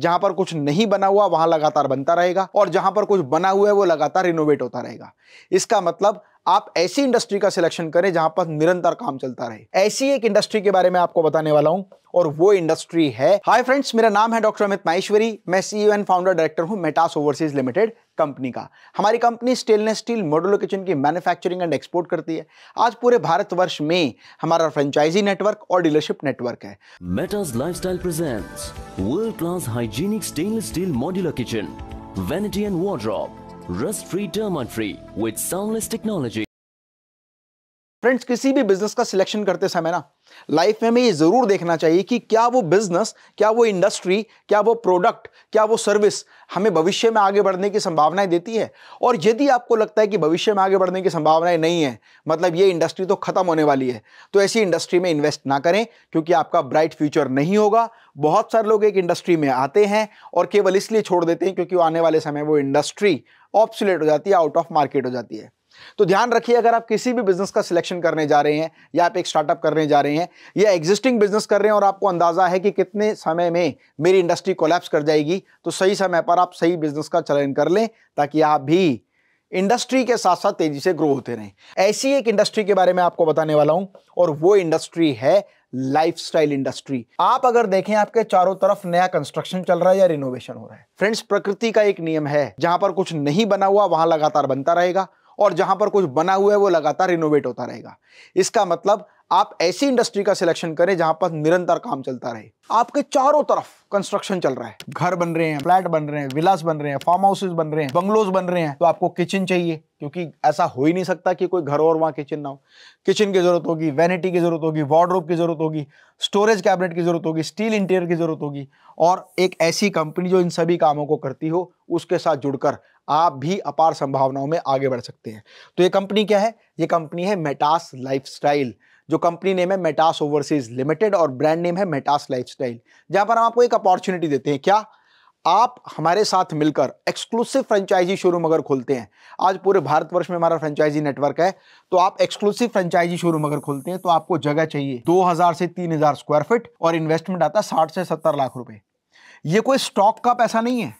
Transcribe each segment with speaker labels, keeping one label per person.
Speaker 1: जहां पर कुछ नहीं बना हुआ वहां लगातार बनता रहेगा और जहां पर कुछ बना हुआ है वो लगातार रिनोवेट होता रहेगा इसका मतलब आप ऐसी इंडस्ट्री का सिलेक्शन करें जहां पर निरंतर काम चलता रहे ऐसी एक इंडस्ट्री के बारे में आपको बताने वाला हूं और वो इंडस्ट्री है हाय फ्रेंड्स मेरा नाम है डॉक्टर अमित माहेश्वरी मैं सीईओ एंड फाउंडर डायरेक्टर हूं मेटास ओवरसीज लिमिटेड कंपनी का हमारी company stainless steel modular kitchen की मैन्युफैक्चरिंग एंड एक्सपोर्ट करती है आज पूरे भारतवर्ष में हमारा फ्रेंचाइजी नेटवर्क और डीलरशिप नेटवर्क है Metas lifestyle presents world class hygienic stainless steel modular kitchen vanity and wardrobe rust free dermat free with soundless technology. Friends किसी भी बिजनेस का सिलेक्शन करते समय ना लाइफ में हमें ये जरूर देखना चाहिए कि क्या वो बिजनेस क्या वो इंडस्ट्री क्या वो प्रोडक्ट क्या वो सर्विस हमें भविष्य में आगे बढ़ने की संभावनाएं देती है और यदि आपको लगता है कि भविष्य में आगे बढ़ने की संभावनाएं नहीं है मतलब ये इंडस्ट्री तो खत्म होने वाली है तो ऐसी इंडस्ट्री में इन्वेस्ट ना करें क्योंकि आपका ब्राइट फ्यूचर नहीं होगा बहुत सारे लोग एक इंडस्ट्री में आते हैं और केवल इसलिए छोड़ देते हैं क्योंकि आने वाले समय वो इंडस्ट्री ऑप्सुलेट हो जाती है आउट ऑफ मार्केट हो जाती है तो ध्यान रखिए अगर आप किसी भी बिजनेस का सिलेक्शन करने जा रहे हैं या आप एक स्टार्टअप करने जा रहे हैं या एग्जिस्टिंग बिजनेस कर रहे हैं और आपको अंदाजा है कि कितने समय में मेरी इंडस्ट्री कोलैप्स कर जाएगी तो सही समय पर आप सही बिजनेस का चयन कर लें ताकि आप भी इंडस्ट्री के साथ साथ तेजी से ग्रो होते रहें ऐसी एक इंडस्ट्री के बारे में आपको बताने वाला हूं और वो इंडस्ट्री है लाइफस्टाइल इंडस्ट्री आप अगर देखें आपके चारों तरफ नया कंस्ट्रक्शन चल रहा है या रिनोवेशन हो रहा है फ्रेंड्स प्रकृति का एक नियम है जहां पर कुछ नहीं बना हुआ वहां लगातार बनता रहेगा और जहां पर कुछ बना हुआ है वो लगातार रिनोवेट होता रहेगा इसका मतलब आप ऐसी इंडस्ट्री का सिलेक्शन करें जहां पर निरंतर काम चलता रहे आपके चारों तरफ कंस्ट्रक्शन चल रहा है घर बन रहे हैं फ्लैट बन रहे हैं विलास बन रहे हैं फार्म हाउसेज बन रहे हैं बंगलोज बन रहे हैं तो आपको किचन चाहिए क्योंकि ऐसा हो ही नहीं सकता कि कोई घर और वहां किचन ना हो किचन की जरूरत होगी वैनिटी की जरूरत होगी वार्ड्रोब की जरूरत होगी स्टोरेज कैबिनेट की जरूरत होगी स्टील इंटीरियर की जरूरत होगी और एक ऐसी कंपनी जो इन सभी कामों को करती हो उसके साथ जुड़कर आप भी अपार संभावनाओं में आगे बढ़ सकते हैं तो ये कंपनी क्या है ये कंपनी है मेटास लाइफ जो कंपनी नेम है मेटास ओवरसीज लिमिटेड और ब्रांड नेम है मेटास लाइफस्टाइल जहां पर हम आपको एक अपॉर्चुनिटी देते हैं क्या आप हमारे साथ मिलकर एक्सक्लूसिव फ्रेंचाइजी शोरूम अगर खोलते हैं आज पूरे भारतवर्ष में हमारा फ्रेंचाइजी नेटवर्क है तो आप एक्सक्लूसिव फ्रेंचाइजी शोरूम अगर खोलते हैं तो आपको जगह चाहिए 2000 से 3000 स्क्वायर फीट और इन्वेस्टमेंट आता है साठ से 70 लाख रुपए ये कोई स्टॉक का पैसा नहीं है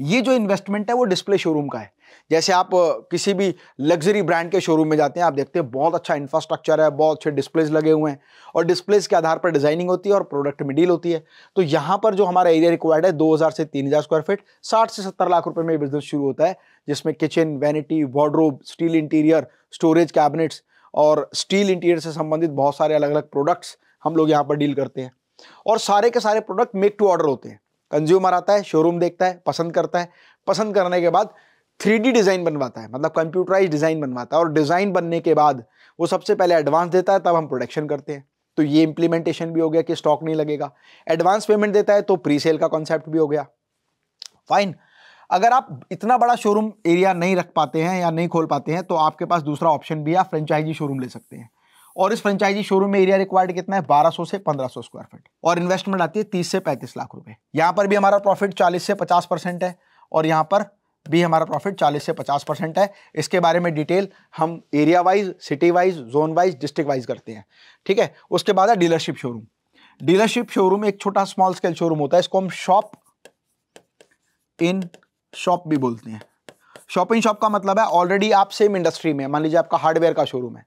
Speaker 1: ये जो इन्वेस्टमेंट है वो डिस्प्ले शोरूम का है जैसे आप किसी भी लग्जरी ब्रांड के शोरूम में जाते हैं आप देखते हैं बहुत अच्छा इंफ्रास्ट्रक्चर है बहुत अच्छे डिस्प्लेज लगे हुए हैं और डिस्प्लेज के आधार पर डिजाइनिंग होती है और प्रोडक्ट में डील होती है तो यहाँ पर जो हमारा एरिया रिक्वायर्ड है दो से तीन स्क्वायर फीट साठ से सत्तर लाख रुपये में बिजनेस शुरू होता है जिसमें kitchen vanity wardrobe steel interior storage cabinets और स्टील इंटीरियर से संबंधित बहुत सारे अलग अलग प्रोडक्ट्स हम लोग यहाँ पर डील करते हैं और सारे के सारे प्रोडक्ट मेक टू ऑर्डर होते हैं कंज्यूमर आता है शोरूम देखता है पसंद करता है पसंद करने के बाद थ्री डिज़ाइन बनवाता है मतलब कंप्यूटराइज डिज़ाइन बनवाता है और डिज़ाइन बनने के बाद वो सबसे पहले एडवांस देता है तब हम प्रोडक्शन करते हैं तो ये इम्प्लीमेंटेशन भी हो गया कि स्टॉक नहीं लगेगा एडवांस पेमेंट देता है तो प्री सेल का कॉन्सेप्ट भी हो गया फाइन अगर आप इतना बड़ा शोरूम एरिया नहीं रख पाते हैं या नहीं खोल पाते हैं तो आपके पास दूसरा ऑप्शन भी है आप फ्रेंचाइजी शोरूम ले सकते हैं और इस फ्रेंचाइजी शोरूम में एरिया रिक्वायर्ड कितना है 1200 से 1500 स्क्वायर फीट और इन्वेस्टमेंट आती है 30 से 35 लाख रुपए यहाँ पर भी हमारा प्रॉफिट 40 से 50 परसेंट है और यहाँ पर भी हमारा प्रॉफिट 40 से 50 परसेंट है इसके बारे में डिटेल हम area wise city wise zone wise district wise करते हैं ठीक है उसके बाद है डीलरशिप शोरूम डीलरशिप शोरूम एक छोटा स्मॉल स्केल शोरूम होता है इसको हम शॉप इन शॉप भी बोलते हैं शॉप इन शॉप का मतलब है ऑलरेडी आप सेम इंडस्ट्री में मान लीजिए आपका हार्डवेयर का शोरूम है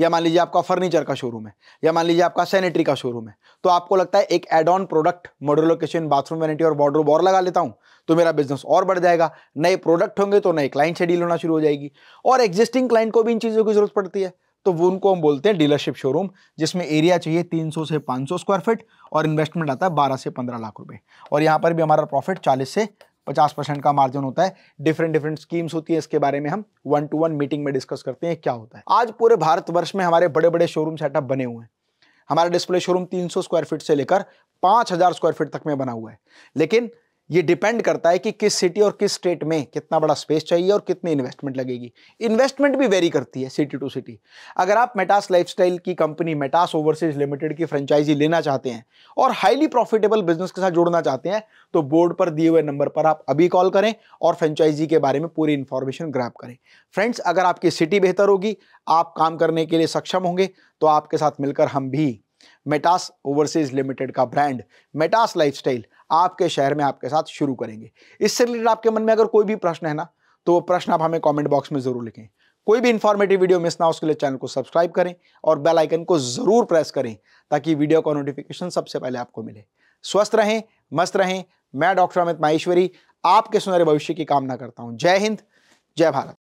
Speaker 1: या मान लीजिए आपका फर्नीचर का शोरूम है या मान लीजिए आपका सैनिटरी का शोरूम है तो आपको लगता है एक एड ऑन प्रोडक्ट मॉडलोकेशन बाथरूम वैनिटी और वार्डरोब और लगा लेता हूँ तो मेरा बिजनेस और बढ़ जाएगा नए प्रोडक्ट होंगे तो नए क्लाइंट से डील होना शुरू हो जाएगी और एग्जिस्टिंग क्लाइंट को भी इन चीज़ों की जरूरत पड़ती है तो वो उनको हम बोलते हैं डीलरशिप शोरूम जिसमें एरिया चाहिए 300 से 500 स्क्वायर फीट और इन्वेस्टमेंट आता है 12 से 15 लाख रुपए और यहाँ पर भी हमारा प्रॉफिट 40 से पचास परसेंट का मार्जिन होता है डिफरेंट डिफरेंट स्कीम्स होती है इसके बारे में हम वन टू वन मीटिंग में डिस्कस करते हैं क्या होता है आज पूरे भारतवर्ष में हमारे बड़े बड़े शोरूम सेटअप बने हुए हैं हमारा डिस्प्ले शोरूम 300 स्क्वायर फीट से लेकर 5000 स्क्वायर फीट तक में बना हुआ है लेकिन ये डिपेंड करता है कि किस सिटी और किस स्टेट में कितना बड़ा स्पेस चाहिए और कितनी इन्वेस्टमेंट लगेगी इन्वेस्टमेंट भी वेरी करती है सिटी टू सिटी अगर आप मेटास लाइफस्टाइल की कंपनी मेटास ओवरसीज लिमिटेड की फ्रेंचाइजी लेना चाहते हैं और हाईली प्रॉफिटेबल बिजनेस के साथ जुड़ना चाहते हैं तो बोर्ड पर दिए हुए नंबर पर आप अभी कॉल करें और फ्रेंचाइजी के बारे में पूरी इन्फॉर्मेशन ग्रैप करें फ्रेंड्स अगर आपकी सिटी बेहतर होगी आप काम करने के लिए सक्षम होंगे तो आपके साथ मिलकर हम भी मेटास ओवरसीज लिमिटेड का ब्रांड मेटास लाइफस्टाइल आपके शहर में आपके साथ शुरू करेंगे इससे रिलेटेड आपके मन में अगर कोई भी प्रश्न है ना तो वो प्रश्न आप हमें कमेंट बॉक्स में ज़रूर लिखें कोई भी इंफॉर्मेटिव वीडियो मिस ना हो उसके लिए चैनल को सब्सक्राइब करें और बेल आइकन को ज़रूर प्रेस करें ताकि वीडियो का नोटिफिकेशन सबसे पहले आपको मिले स्वस्थ रहें मस्त रहें मैं डॉक्टर अमित माहेश्वरी आपके सुनहरे भविष्य की कामना करता हूँ जय हिंद जय भारत